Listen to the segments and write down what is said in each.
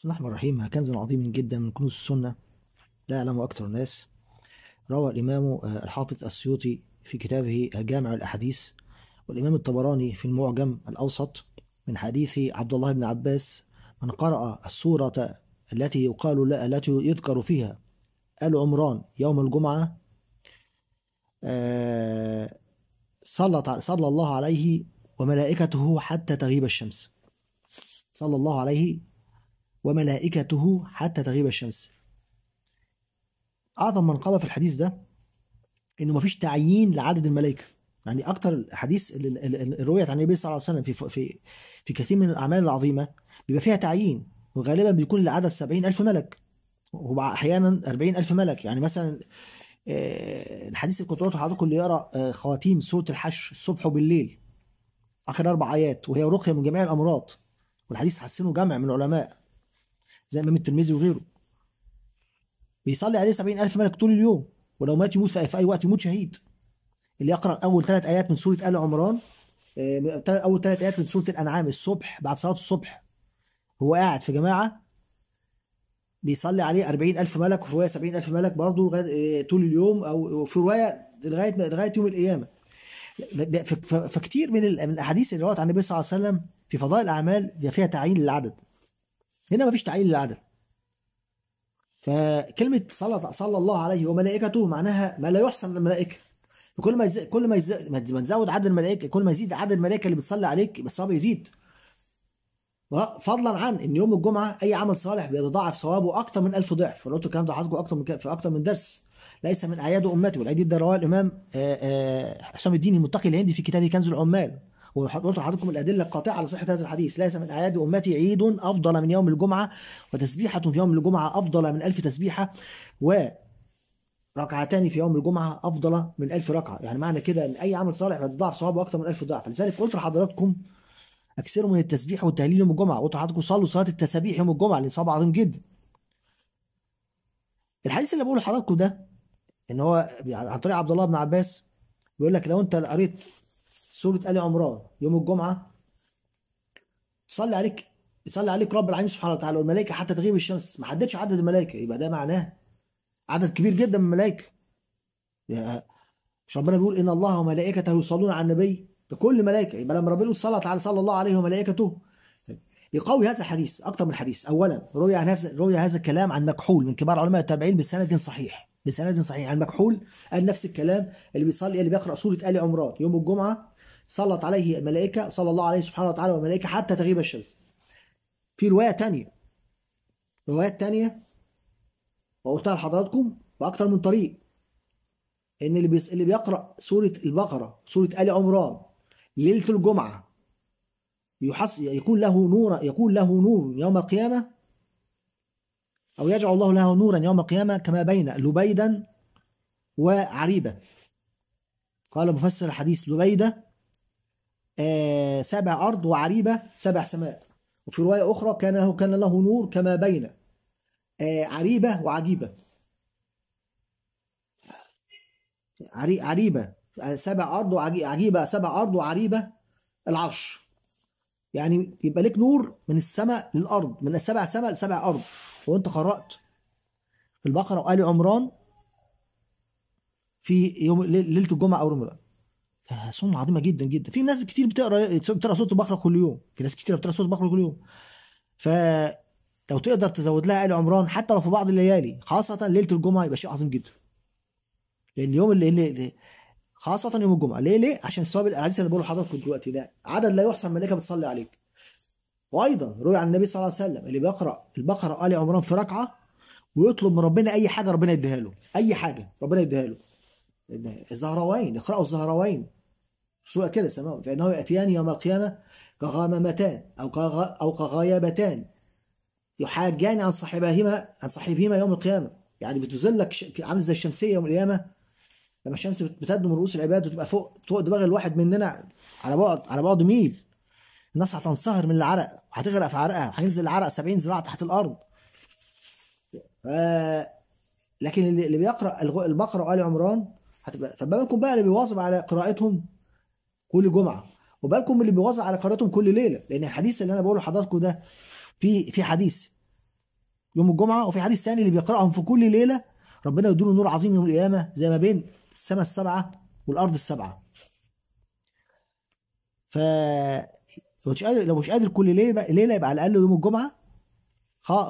بسم الله الرحمن الرحيم كنز عظيم جدا من كنوز السنة لا يعلمه أكثر الناس روى الإمام آه، الحافظ السيوطي في كتابه آه، جامع الأحاديث والإمام الطبراني في المعجم الأوسط من حديث عبد الله بن عباس من قرأ السورة التي يقال لا التي يذكر فيها آل عمران يوم الجمعة آه، صلت صلى الله عليه وملائكته حتى تغيب الشمس صلى الله عليه وملائكته حتى تغيب الشمس اعظم من قال في الحديث ده انه مفيش تعيين لعدد الملائكه يعني اكتر الحديث اللي عن النبي صلى الله عليه وسلم في في في كثير من الاعمال العظيمه بيبقى فيها تعيين وغالبا بيكون العدد 70000 ملك واحيانا 40000 ملك يعني مثلا آه، الحديث اللي كنت قلته اللي يقرا آه، خواتيم سوره الحشر الصبح وبالليل اخر اربع ايات وهي رقيه من جميع الامراض والحديث حسنه جمع من العلماء زي امام الترمذي وغيره بيصلي عليه 70000 ملك طول اليوم ولو مات يموت في اي وقت يموت شهيد اللي يقرا اول ثلاث ايات من سوره ال عمران آه، اول ثلاث ايات من سوره الانعام الصبح بعد صلاه الصبح هو قاعد في جماعه بيصلي عليه 40000 ملك وفي روايه 70000 ملك برضه لغايه آه، طول اليوم او في روايه لغايه لغايه يوم القيامه فكتير من من الاحاديث اللي روت عن النبي صلى الله عليه وسلم في فضائل الاعمال فيها تعيين للعدد هنا مفيش تعليل للعدد فكلمة صلى صلى الله عليه وملائكته معناها ما لا يحصى من الملائكة كل ما يزي... كل ما, يزي... ما تزود عدد الملائكة كل ما يزيد عدد الملائكة اللي بتصلي عليك هو يزيد فضلا عن ان يوم الجمعه اي عمل صالح بيتضاعف ثوابه اكتر من ألف ضعف وانا قلت الكلام ده لحضراتكم اكتر من في اكتر من درس ليس من اعياد امتي والعيد ده رواه الامام آه، آه، حسام الدين المتقي الهندي في كتابه كنز العمال وقلت لحضراتكم الادله القاطعه على صحه هذا الحديث ليس من اعياد امتي عيد افضل من يوم الجمعه وتسبيحه في يوم الجمعه افضل من ألف تسبيحه و ركعتان في يوم الجمعة أفضل من ألف ركعة يعني معنى كده أن أي عمل صالح بيتضاعف ثوابه اكثر من ألف ضعف لذلك قلت لحضراتكم أكثروا من التسبيح والتهليل يوم الجمعة قلت لحضراتكم صلوا صلاة التسابيح يوم الجمعة لأن ثواب عظيم جدا الحديث اللي بقوله لحضراتكم ده ان هو عن طريق عبد الله بن عباس بيقول لك لو انت قريت سورة آل عمران يوم الجمعة صلي عليك يصلي عليك رب العالمين سبحانه وتعالى والملائكة حتى تغيب الشمس ما حددش عدد الملائكة يبقى ده معناه عدد كبير جدا من الملائكة مش ربنا بيقول إن الله وملائكته يصلون على النبي ده كل ملائكة يبقى لما ربنا صلى على صلى الله عليه وملائكته يقوي هذا الحديث أكثر من حديث أولا روي عن هذا روي هذا الكلام عن مكحول من كبار علماء التابعين بسند صحيح بسند صحيح عن مكحول قال نفس الكلام اللي بيصلي اللي بيقرأ سورة آل عمران يوم الجمعة صلت عليه الملائكة صلى الله عليه سبحانه وتعالى والملائكة حتى تغيب الشمس في رواية تانية رواية تانية وقلتها لحضراتكم وأكثر من طريق إن اللي, بيس... اللي بيقرأ سورة البقرة سورة آل عمران ليلة الجمعة يحس... يكون له نور يكون له نور يوم القيامة أو يجعل الله له نورا يوم القيامة كما بين لبيدا وعريبة قال مفسر الحديث لبيدة آه، سبع أرض وعريبة سبع سماء وفي رواية أخرى كان كان له نور كما بين آه، عريبة وعجيبة عريبة آه، سبع أرض وعجيبة سبع أرض وعريبة العرش يعني يبقى لك نور من السماء للأرض من السبع سماء لسبع أرض وأنت قرأت البقرة وآل عمران في يوم ليلة الجمعة أو يوم الأربعاء سنه آه، عظيمه جدا جدا في ناس كتير بتقرا بتقرا سوره البقره كل يوم في ناس كتير بتقرا سوره البقره كل يوم ف لو تقدر تزود لها ال عمران حتى لو في بعض الليالي خاصه ليله الجمعه يبقى شيء عظيم جدا اليوم اللي, اللي خاصه يوم الجمعه ليه ليه عشان الثواب الأحاديث اللي بقوله لحضراتكم دلوقتي ده عدد لا يحصى الملائكه بتصلي عليك وايضا روي عن النبي صلى الله عليه وسلم اللي بيقرا البقره ال عمران في ركعه ويطلب من ربنا اي حاجه ربنا يديها له اي حاجه ربنا يديها له الزهراوين اقرأوا الزهراوين شروع كلا السماوات فإنه يأتيان يوم القيامة كغاممتان أو أو كغايبتان يحاجان عن صاحبهما عن صاحبهما يوم القيامة يعني بتزل لك عامل زي الشمسية يوم القيامة لما الشمس بتدم رؤوس العباد وتبقى فوق فوق دماغ الواحد مننا على بعد على بعد ميل الناس هتنصهر من العرق وهتغرق في عرقها هينزل العرق 70 زراعة تحت الأرض ف... لكن اللي بيقرأ البقرة وآل عمران هتبقى فما بالكم بقى اللي بيواظب على قراءتهم كل جمعه وبالكم اللي بيواظب على قراءتهم كل ليله لان الحديث اللي انا بقوله لحضراتكم ده في في حديث يوم الجمعه وفي حديث ثاني اللي بيقراهم في كل ليله ربنا يديله نور عظيم يوم القيامه زي ما بين السماء السبعه والارض السبعه ف لو مش قادر لو مش قادر كل ليله ليله يبقى على الاقل يوم الجمعه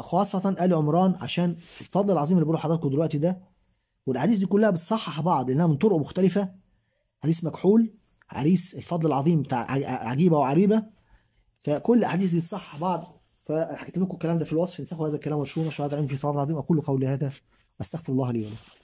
خاصه ال عمران عشان الفضل العظيم اللي بقوله لحضراتكم دلوقتي ده والاحاديث دي كلها بتصحح بعض لانها من طرق مختلفه حديث مكحول عريس الفضل العظيم بتاع عجيبه وعريبه فكل احاديث دي صح بعض فانا حكيت لكم الكلام ده في الوصف انسخوا هذا الكلام وانشروه نشر هذا العلم في صواب عظيم اقول قولي هذا واستغفر الله لي ولكم